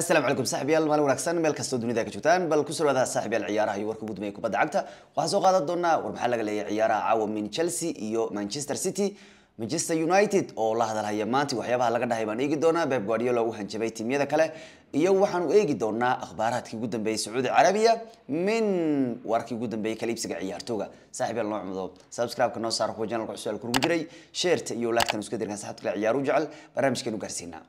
asalaamu calaykum saaxibayaal maalin wanaagsan meel kastoo dunida ka joogtaan bal ku soo dhawaada saaxibayaal ciyaaraha iyo warka ugu dambeeya kubadda cagta waxaan soo qaadan doonaa war maxaa laga leeyahay ciyaaraha caawa min chelsea iyo manchester city manchester united oo la hadalhaya maanta waxyaabaha laga dhahay baan eegi doonaa beb guardiola u hanjabay tiimyada kale iyo waxaanu eegi doonaa akhbaaraadkii ugu dambeeyey sacuudi carabiya min warkii ugu dambeeyey kaliibsiga ciyaartooga saaxiibayaal noo cumdo subscribe-ka noo saar kuwa janalka cusub kurugu jiray sheerta iyo laagtan isku dirkan saxabta kale ciyaaru jecel barnaamijkeenu gaarsiinaa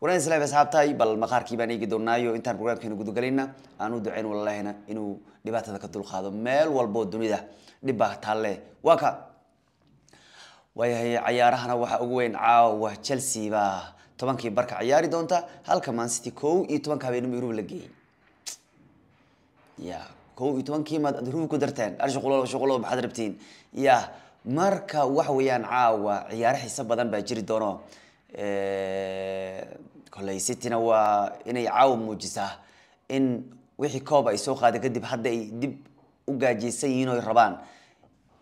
waraan islaam asxaabtahay bal maqaarkii baan eegi doonaayo intaan programkeenu gudagelayna aan u ducayn walaalahina inuu dhibaatada ka dulqaado meel walboo dunida dhib taalle waa ka waayahay cayaarahana waxaa ugu weyn caawa chelsea baa tobankii barka ciyaari doonta halka mancity kow iyo tobanka habeenimo yurub la geeyey ya kow iyo tobankii maad adruub ku darteen arshuqulo shuqulo maxaad rabtiin ya marka waxa weeyaan caawa ciyaaro xiiso badan baa jiri doono kolley cityna waa inay caawa muujisaa in wixii coob ay soo qaaday kadib hadda ay dib u gaajaysan yihiin oy rabaan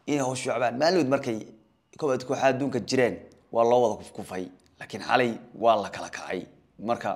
inay howshuucbaan maalmood markay koobaad kooxaa adduunka jireen waa loo wada kufkufay laakiin xalay waa la kala kacay marka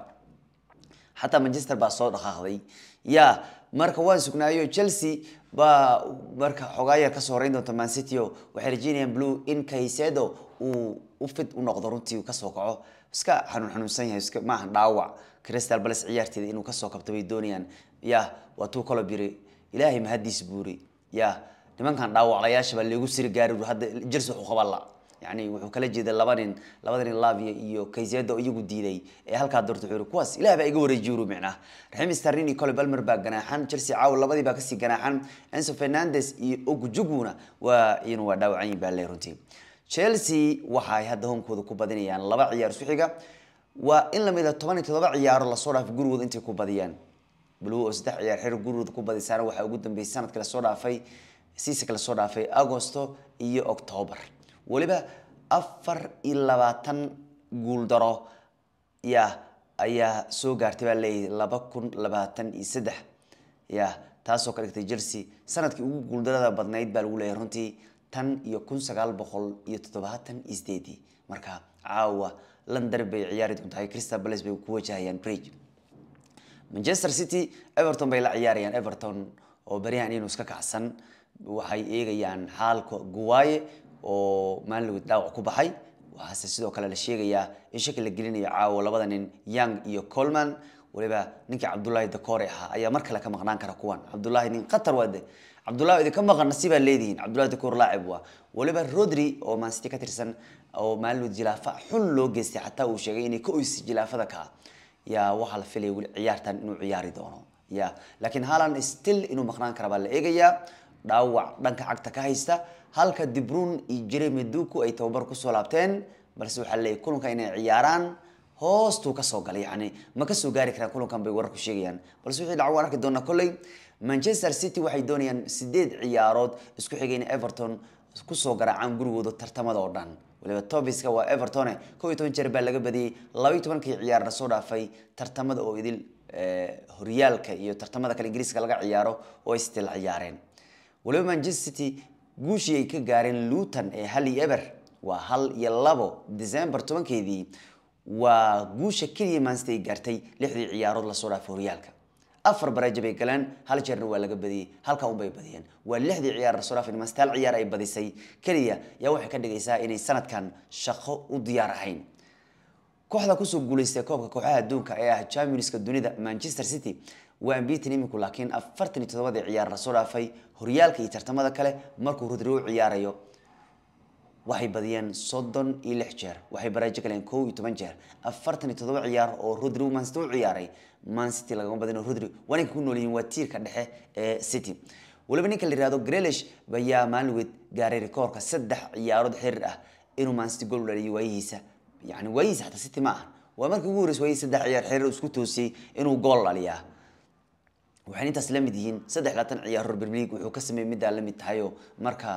xataa manchester baa soo dhaqaaqday ya marka waan sugnaayo chelsea baa marka xoogaa yar kasoo horeyn doonta mancity o waxay rajeynayaan blue in kaysedo uu ufid u noqdo runtii kasoo kaco iska xanuun xanuunsan yahay maaha dhaawac crystal palace ciyaarteeda inuu kasoo kabto bay doonayaan yah waatuu kolob yiri ilaahay mahadiis buuri yah nimankan dhaawaclayaasha baa leegu siri gaari hadda jers wuxuu qaba la yani wuxuu kala jeeday laba nin labada nin lavia iyo kaysedo iyagu diiday ee halkaa doorta wuxuu yiri kuwaas ilaah baa iga wareejiyiru micnaa raxim sternin iyo cole balmer baa ganaaxan chelsea caawa labadii baa kasii ganaaxan enzo fernandes iyo ogujuguna waa iyana waa dhaawacan yihin baa le runtii chelsea waxaay hadda homkooda ku badinayaan laba ciyaar suxiga waa in lamida ah toban iyo todoba ciyaaro lasoo dhaafay gurigooda intay ku badiyaan blue oo saddex ciyaar xer gurigooda ku badisaana waxaa ugu dambeysay sanadka lasoo dhaafay siisaka lasoo dhaafay agosto iyo octoobar weliba afar iyo labaatan guuldaro ya ayaa soo gaartay baa leeyahay laba kun labaatan iyo saddex ya taasoo ka dhigtay chelsea sanadkii ugu guuldarada badnayd baa lagu leeyahay runtii tan iyo kun sagaal boqol iyo toddobaatan isdeedii marka caawa londar bay ciyaari doontahay crystal palace bay ku wajahayaan bridge manchester city everton bay la ciyaarayaan everton oo beryahan inus iska kacsan waxay eegayaan xaalka guwaaye oo maalinlawid dhaawac ku baxay waxaase sidoo kale la sheegayaa in shaki la gelinayo caawa labada nin young iyo colman waliba ninkii cabdullaahi dakoore ahaa ayaa mar kale ka maqnaan kara kuwan cabdullaahi nin qatar waa de cabdullahi idinka maqan nasiibaa leedihiin cabdullahi dakoor laacib waa waliba rodri oo maansity ka tirsan oo maalin jilaafa xun loo geystay xataa uu sheegay inay ka oysa jilaafada kaa yaa waxaa la filaya weli ciyaartan inuu ciyaari doono ya laakiin haalan still inuu maqnaan kara baa la eegayaa dhaawac dhanka cagta ka haysta halka dibruun iyo jire meduku ay tababar kusoo laabteen balse waxaa laleeyahy kulanka inay ciyaaraan hoostuu kasoo galay yani ma kasoo gaari karaan kulankan bay wararku sheegayaan balse wixii dhaco waan arki doonaa kolley manchester city waxay doonayaan sideed ciyaarood isku xigayna everton kusoo garaacaan gurigooda tartamada oo dhan waliba tobiska waa evertone kow iyo toban jeer baa laga badiyey laba tobankii ciyaarna soo dhaafay tartamada oo idil eh, horyaalka iyo tartamada kale ingiriiska laga ciyaaro oo still ciyaareen waliba manchester city guushii ay ka gaareen luton ee hal iyo eber waa hal iyo labo december tobankeedii waa guusha keliya maanstay gaartay lixdii ciyaarood lasoo dhaafay horyaalka afar baraja bay galeen hal jeerna waa laga badiyey halkaa unbay badiyeen waa lixdii ciyaar lasoo dhaafay maansta hal ciyaar ay badisay keliya yaa waxay ka dhigaysaa inay sanadkan shaqo u diyaar ahayn kooxda kusoo guulaystay koobka kooxaha adduunka ee ah championska dunida manchester city waa ambiitan iminku laakiin afartan iyo toddobadii ciyaar lasoo dhaafay horyaalka iyo tartamada kale markuu rodrigo ciyaarayo waxay badiyeen soddon iyo lix jeer waxay baraajo galeen kow iyo toban jeer afartan iyo toddoba ciyaar oo rodri uu mancity u ciyaaray mancity lagama badino rodri wananka ku noolyihin waa tiirka dhexe ee city weliba ninka la yihahdo grelish ayaa maalin gaaray rikoorka saddex ciyaarood xiriir ah inuu mancity gool u dhaliyo waayihiisa yani waayihiisa xataa city ma aha waa markii ugu horreysay waayihii saddex ciyaar xiriir isku toosiyey inuu gool dhaliyaa waxayna intaas la mid yihiin saddex labaatan ciyaar ror wuxuu ka sameeyey middaa la mid tahayoo marka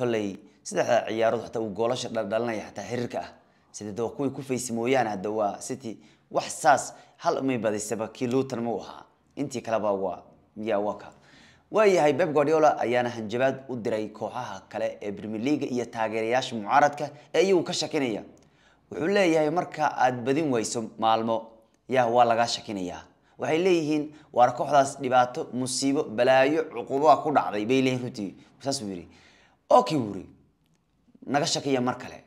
kolley saddexda ciyaarood xataa uu goolasha dhaldhalinaya xataa xiriirka ah sida dawa ku faysi mooyaane hadda waa city wax saas hal umay badisaba kii luutan mau ahaa intii kaleba waa miyaa waayahay beb guardiola ayaana hanjabaad u diray kooxaha kale ee premier leaga iyo taageerayaasha mucaaradka ee iyagu ka shakinaya wuxuu leeyahay marka aad badin weyso maalmo yaa waa lagaa shakinayaa waxay leeyihiin waar kooxdaas dhibaato musiibo balaayo cuqubaha ku dhacday bay leeyihin runtii saasuu yidhi okay wuri naga shakiya mar kale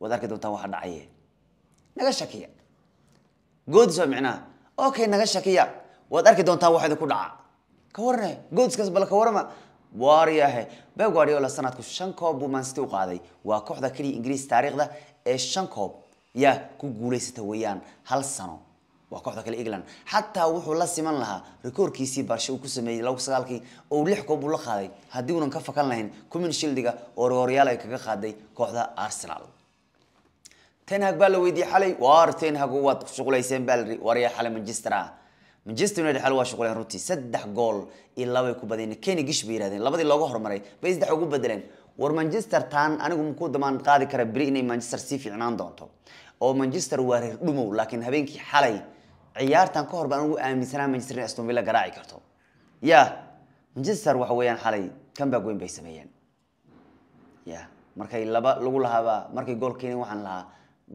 waad arki doontaa waxa dhacaye naga shakiya goodis waa micnaha okay naga shakiya waad arki doontaa waxa idinku dhaca ka warne goodiskaas bal ka warama waaryahe Pep Guardiola sanadku shan koob buu Man City u qaaday waa kooxda kaliya Ingiriis taariikhda ee shan koob yaa ku guuleysata weeyaan hal sano waa kooxda kale england xataa wuxuu la siman lahaa rikoorkiisii baarsha uu ku sameeyey laba sagaalkii oo lix koob uu la qaaday haddii uunan ka fakan lahayn kumin shildiga oo reoryaal ay kaga qaaday kooxda arsenal tenhag baa la weydiiyey xalay war tenhag waad shuqulayseen baa liri xalay manchester ah. manchester united xal waa shuquleen runtii saddex gool iyo labay ku badeen kenny gish bay yidhahdeen labadii looga hormaray bay saddex ugu bedeleen war manchester taan anigu muku damaan qaadi kara beri inay manchester sii fiicnaan doonto oo manchester waa reer dhumow laakiin habeenkii xalay ciyaartan ka hor baan ugu aaminsanaa manchester in aston villa garaaci karto ya manchester waxa weeyaan xalay comeback weyn bay sameeyeen ya markay laba lagu lahaabaa markay gool keeneen waxaan lahaa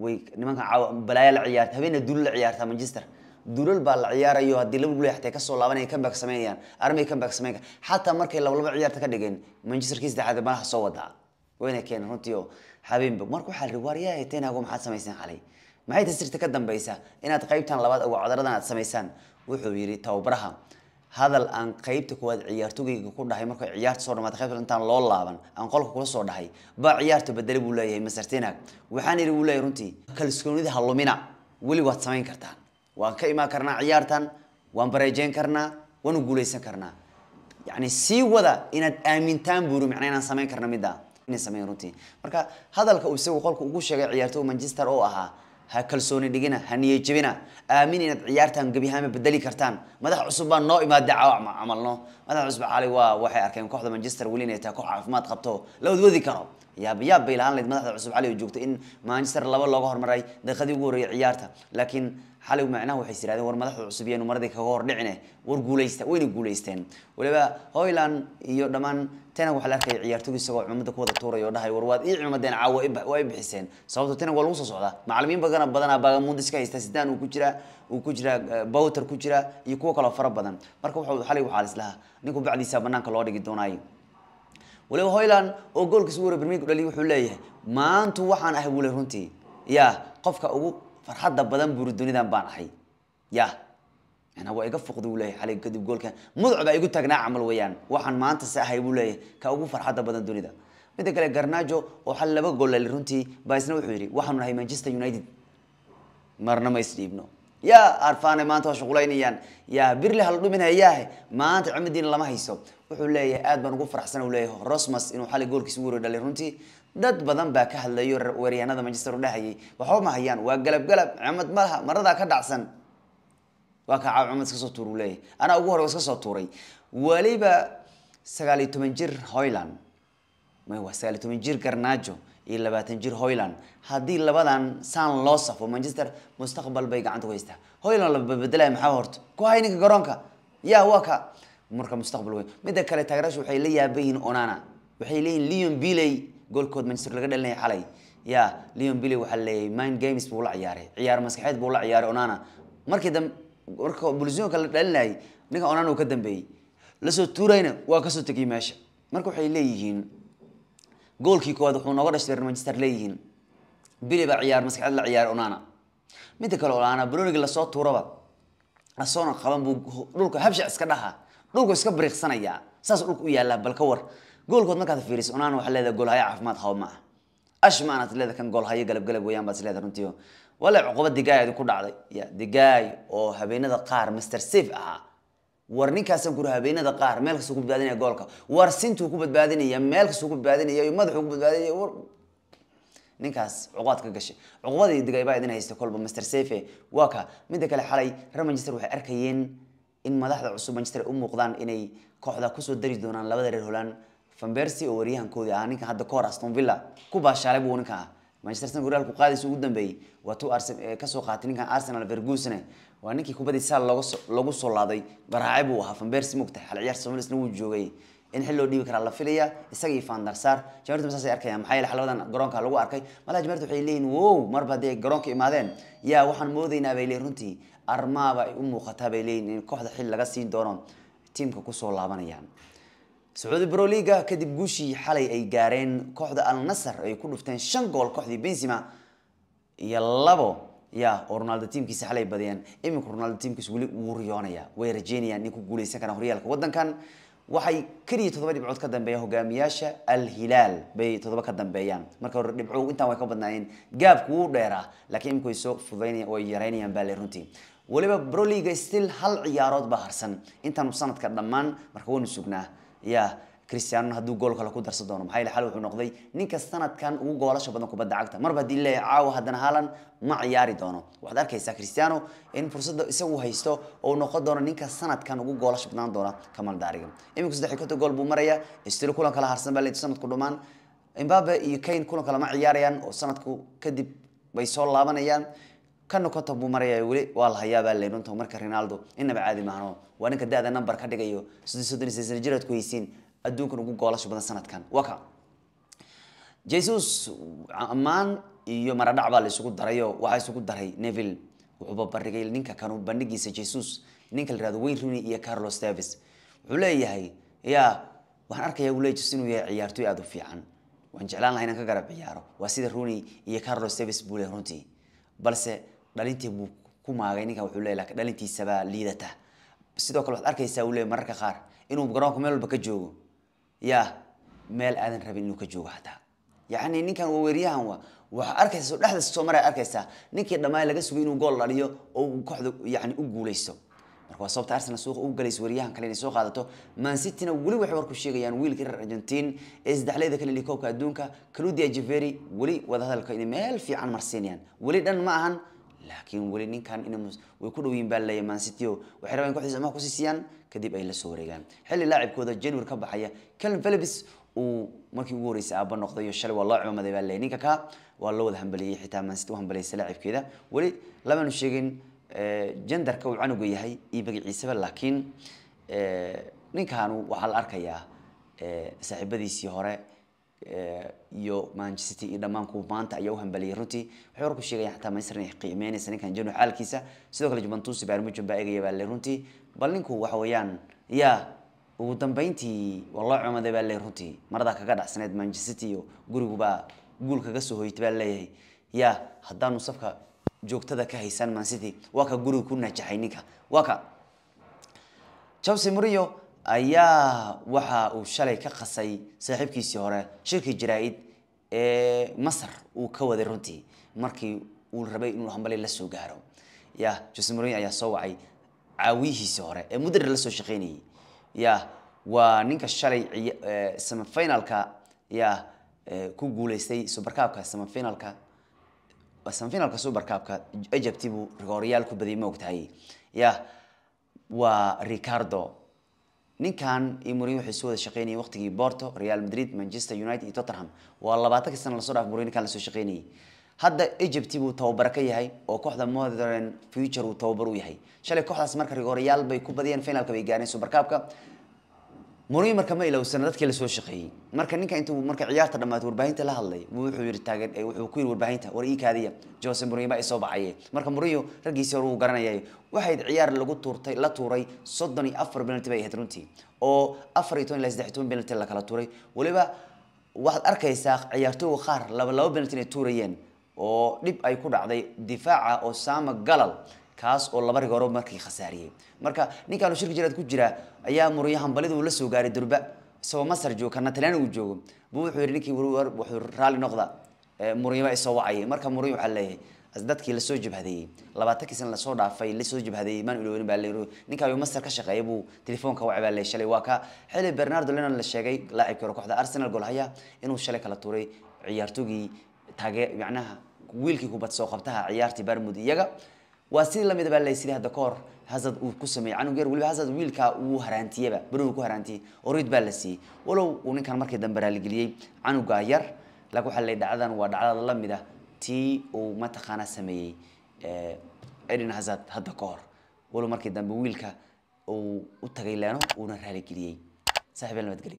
way nimanka caawa balaaya la ciyaarta habeena duul la ciyaartaa manchester duulal baa la ciyaarayo haddii laba gool xatay kasoo laabanaya comeback sameynayaan armay comeback sameyn xataa markay labalaba ciyaarta ka dhigeen manchester kii saddexaad malaha soo wadaa wayna keeneen runtii oo habeenba marka waxaa la war tenago maxaad samayseen xalay maxay tasirta ka dambaysa inaad qaybtan labaad uga codaradan aad samaysaan wuxuu yidhi tababaraha hadal aan qaybta kuwaad ciyaartogeyga ku dhahay markay ciyaarta soo dhamaatay qaybta intaan loo laaban aan qolka kula soo dhahay baa ciyaarta bedele buu leeyahay masartinaag waxaan idhi buu leeyahay runtii kalsoonida ha lumina weli waad samayn kartaan waan ka imaan karnaa ciyaartan waan bareejeyn karnaa waanu guulaysan karnaa yacni sii wada inaad aamintaan buuri macnaa inaan samayn karna midda inaan samayn runtii marka hadalka uu isagu qolka ugu sheegay ciyaartooga manchester oo ahaa ha kalsooni dhigina ha niyey aamin inaad ciyaartan gebihaama bedeli kartaan madax cusub baa noo imaada camalno madax cusub xalay waa waxay arkeen kooxda manchester weli inay tahay koox caafimaad qabto la wadwadi karo yaab yaab bay lahaan lahayd madaxda cusub xalay oo joogto in manchester laba looga hormaray daqiiqadii ugu horreeyay ciyaarta laakiin xalay macnaha waxay yirahdeen war madaxda cusub iyaynu maradii kaga hordhicine war guulaysta wayna guulaysteen waliba hoyland iyo dhammaan tenag waxa la arkaya ciyaartooy isagoo cumada ku tuurayo dhahay war waad ii cumadeen caawa bixiseen sababto tenag waa lagu soo socdaa macalimiin badana badanaa bagamundas ka haysta sidaan uu ku jiraa uu ku jiraa eh, bowter ku jiraa iyo kuwa kaloo fara badan marka wuxuu xalay waxaa lislahaa ninku bacdiisa banaanka loo dhigi doonaayo waliba hoyland oo goolkiisa u warabirmiinku dhaliy wuxuu leeyahay maantu waxaan ahay wule runtii ya qofka ugu farxadda badan buuri dunidan baan ahay ya أنا وإيجا فقدوا له على كذب قول كان مضع بقى يقول تجنا عمل ويان وحن ما أنت سأهيبوا له كأبو فرحة بدن الدنيا مدة كلا جرناجو وحل لبقى قول للرنتي بايسنا وحيري وحن هاي مانشستر يونايتد مرنا ما يسليبنا يا أرفانة ما أنت وشغلينيان يا بيرلي هالدو منها إياه ما أنت عمدين لما هيسو wuxuu leeyahay aad baan ugu farxsan u leeyahay Rosmas inuu xalay goolkiisa ugu dhalay runtii dad badan baa ka hadlay weeryaanada Manchester u dhahayay waxba ma hayaan waa galab galab cimad malaha marada ka dhacsan waa ka caabi iska soo tuur uu leeyahay anaa ugu hore waa iska soo tuuray waliba sagaal iyo toban jir hoyland waa sagaal iyo toban jir garnaajo iyo labaatan jir hoyland haddii labadan saan loo safo manchester mustaqbal bay gacanta ku haystaa hoyland lababedelaya maxaa horta ku hay ninka garoonka ya waa ka marka mustaqbal weyn midda kale taageeraashu waxay la yaaban onana waxay leeyihin leon billey goolkood manchester laga dhalinaya xalay ya leon billey waxaa leeyahay mind games buu la ciyaaray ciyaar maskaxeed buu la ciyaaray onana markii dambe warka bulsooyinka la dhalinayay ninka onaan uu ka dambeeyey lasoo tuurayna waa kasoo tegay meesha marka waxay leeyihiin goolkii koowaad wuxuu nooga dhashtay manchester leeyihiin bili ciyaar maskaxeed la ciyaar onana midda kale onana broniga lasoo tuuraba asoona qaban buu dhulka habsha iska dhahaa dhulku iska bariiqsanayaa saas dhulka u yaallaa bal ka war goolkood markaad fiiriso onana waxaa leedahay goolhayo caafimaad hawo ma ah ash maanad leedahay kan goolhayo galab galab baad is leedahay runtii wale cuquba digaayadi ku dhacday ya digaay oo habeenada qaar master safe ahaa war ninkaasa guri habeenada qaar meel kastuu ku badbaadinaya goolka war sintuu ku badbaadinaya meel kastuu ku badbaadinaya madaxuu ku badbaadinaya ninkaas cuqaad ka gashay cuqubadii digaybaa idin haystay kolba master safe waa ka midda kale xalay reer manchester waxay arkayeen in madaxda cusub manchester ay u muuqdaan inay kooxda kusoo dari doonaan labada reer holand van oo waryahankoodii ahaa ninka hadda kahor aston ku baashaalay buu ninka ahaa manchester city gool ugu dambeeyay waa tuu arsenal ka soo qaatay ninkan arsenal ferguson waa ninkii kubadii saal lagu soo laaday garaaciib uu ahaa van persie mugta ciyaar Soomaalisna wuu joogay in xil loo dhiibi kara la filaya isagii van der Sar arkayaan maxay la xalawadan garoonka lagu arkay malaha Juventus waxay leeyihiin wow marba haday garoonka imaadeen yaa waxaan moodaynaa bay leeyihiin runtii armaaba ay u muuqataa bay leeyihiin in kooxda xil laga siin doono tiimka ku laabanayaan sacuudi broliga kadib guushii xalay ay gaareen kooxda al nasar ay ku dhufteen shan gool kooxdii benzima iyo labo ya oo ronaldo tiimkiisa xalay badiyeen iminka ronaldo tiimkiisa weli wuu riyoonayaa way rajeynayaan nin ku guuleysan karaa horyaalka waddankan waxay keliya toddoba dhibcood ka dambeeyaan hogaamiyaasha al-hilaal bay toddoba ka dambeeyaan marka hore dhibco intaan way ka badnaayeen gaabku wuu dheeraa laakiin iminku way soo fudaynayaan oo ay yaraynayaan baa le runtii weliba broliga still hal ciyaarood baa ya cristiano hadduu gool kale ku darsan doono maxaa yeele xal wuxuu noqday ninka sanadkan ugu goolasha badan kubadda cagta marba haddii leeyahay caawa haddana haalan ma ciyaari doono waxaad arkaysaa cristiano in fursadda isagu haysto oo noqon doono ninka sanadkan ugu goolasha badnaan doona kamal daariga imika saddex konton gool buu maraya istilo kulan kala harsan baa leeyahay sanadku dhammaan imbabe iyo kane kulan kale ma ciyaarayaan oo sanadku kadib bay soo laabanayaan ka noqoto buu maraya weli waa la hayaabaa leynunta marka Ronaldo inaba caadi maahno waa ninka daada number ka dhigayo 36 sano jiradku haysiin adduunkan ugu goolasho badan sanadkan waka Jesus amaan iyo maradhac baa la darayo waxa isugu daray Neville wuxuu barrigay ninka kanu bandhigiisa Jesus ninka la raado Wayne Rooney iyo Carlos Tevez wuxuu leeyahay yaa waxaan arkayaa uu leeyahay inuu yahay ciyaartoy aad u fiican waan jeclaan lahaa inaan ka garab ciyaaro waa sida Rooney iyo Carlos Tevez buu leeyahay runtii balse dhalintii buu ku maagay ninkan wuxuu leeyahay laakiin dhalintiisabaa liidata sidoo kale waxaad arkaysaa uu leeyahay mararka qaar inuu garoonka meel walba ka joogo yaa meel aadan rabin inuu ka joogo xataa yacni ninkan weeryahan wa waxaa arkaysa soo dhexda soo maraa arkaysaa ninkii dhammaay laga sugay inuu gool dhaliyo oo kooxda yacni u guulaysto marka waa sababta arsenal suuqa ugu galaysa waryahan kale inay soo qaadato man cityna weli waxay war ku sheegayaan wiilka reer argentin ee saddexleyda kale liikoobka adduunka claudia jiveri weli wadahadalka inay meel fiican marsiinayaan weli dhan ma ahan laakiin weli ninkan way ku dhowiin baa leeyahay mansitio waxay rabaan kooxdiisa amaha kusii siiyaan kadib ay la soo wareegaan xilli laacibkooda januar ka baxaya calvin phillips uu markii ugu horeysay aabba noqdayo shalay waa loo cimamaday baa leeyahay ninka ka waa loo wada hambaliyey xitaa mansiti u hambalaysa laacibkeeda weli lamanu sheegin jendarka eh, uu canuga yahay iyo magaciisaba laakiin eh, ninkaanu waxaa la arkayaa eh, saaxiibadiisii hore iyo manchester iyo dhammaanku maanta ayaa u hambaliyay runtii wuxuu warku sheegaya xataa Manchester inay qiimeynaysa ninkan Janu xaalkiisa sidoo kale Juventus Bayern Munich baa eegaya baa le runtii bal ninku waxa weeyaan yaa ugu dambeyntii wallahi cumaday baa le runtii marada kaga dhacsanayd Manchester iyo guriguba guul kaga soo hoytay baa leeyahay yaa haddaanu safka joogtada ka haysan Man City waa ka guriga ku najaxay ninka waa ka Chelsea Mourinho ayaa waxa uu shalay ka qasay saaxiibkiisii hore shirki jaraaid ee masar uu ka waday runtii markii uu rabay inuu hambali la soo gaaro ya jose mourinho ayaa soo wacay caawiyihiisii hore ee mudder la soo shaqeynayay ya waa ninka shalay semifinalka ya ku guuleystay suberkaabka semifinalka semifinalka suberkaabka egypt buu rigooryaal ku badiyay ma ogtahay ya waa ricardo ninkan iyo murin waxay soo wada shaqeynayeen waqtigii borto Real Madrid, Manchester United iyo Tottenham. Waa 20 sano la soo dhaaf murin kan la soo shaqeynayay. Hadda Egypt buu tababar ka yahay oo kooxda Modern Future uu tababar u yahay. Shalay kooxdaas marka rigooriyaal bay ku badiyeen finalka bay gaareen Super murihi marka ma ilowsana dadkii lasoo shaqeeyey marka ninka intuu marka ciyaarta dhammaatay warbaahinta la hadlay wuxuu yiri taagan wuxuu ku yiri warbaahinta war ii kaadiya Jose Mourinho baa isoo baxay marka Mourinho raggiisii hore uu garanayay waxayd ciyaar lagu tuurtay la tuuray 34 penalty bay ahayd runtii oo 14 ilaa 13 penalty la kala tuuray waliba waxaad arkaysaa ciyaartooyga qaar laba laba penalty inay tuurayeen oo dhib ay ku dhacday difaaca Osama Galal kaas oo laba rig hore markii khasaariyay marka ninka uu shirki jiraad ku jira ayaa muriyahan balidu la soo gaaray durba isagoo masar joogo kana talaan uu joogo buu wuxuu yiri ninkii wuxuu raali noqda muriyaba isoo wacay marka muriy waxa leeyahay dadkii la soo jabhadeeyay labaatanki san la soo dhaafay la soo jabhadeeyay maan ilooyin baa leeyahay ninka uu masar ka shaqeeyay buu telefoonka wacay baa leeyahay shalay waa ka xili bernardo lena la sheegay laacibka kooxda arsenal gool haya inuu shalay kala tuuray ciyaartooygii taage macnaha wiilkii kubad soo qabtaha ciyaartii barmud iyaga waa sidii lamid baa lay sidii hadda ka hor hazard uu ku sameeyey canug yar weliba hazard wiilka uu haraantiyeba baruhu ku haraantiyey oo rid baa la siiyey walow uu ninkan markii dambe raaligeliyey canuga yar laakiin waxaa lay dhacdan waa dhacdada la mid ah tii uu mataqaanaa sameeyey eh, eden hazard hadda ka hor walow markii dambe wiilka uu u tagay leeno uuna raaligeliyey saaxiibeel nabadgelyo